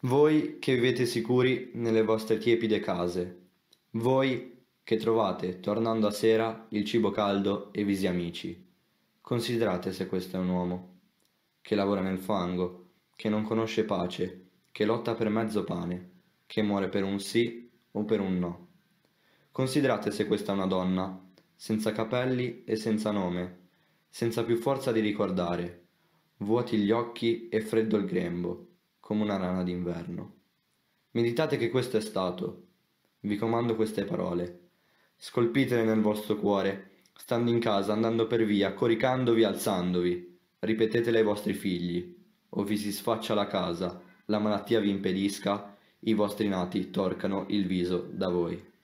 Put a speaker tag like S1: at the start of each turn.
S1: Voi che vivete sicuri nelle vostre tiepide case, voi che trovate, tornando a sera, il cibo caldo e visi amici, considerate se questo è un uomo, che lavora nel fango, che non conosce pace, che lotta per mezzo pane, che muore per un sì o per un no. Considerate se questa è una donna, senza capelli e senza nome, senza più forza di ricordare, vuoti gli occhi e freddo il grembo come una rana d'inverno. Meditate che questo è stato. Vi comando queste parole. Scolpitele nel vostro cuore, stando in casa, andando per via, coricandovi, alzandovi. Ripetetele ai vostri figli. O vi si sfaccia la casa, la malattia vi impedisca, i vostri nati torcano il viso da voi.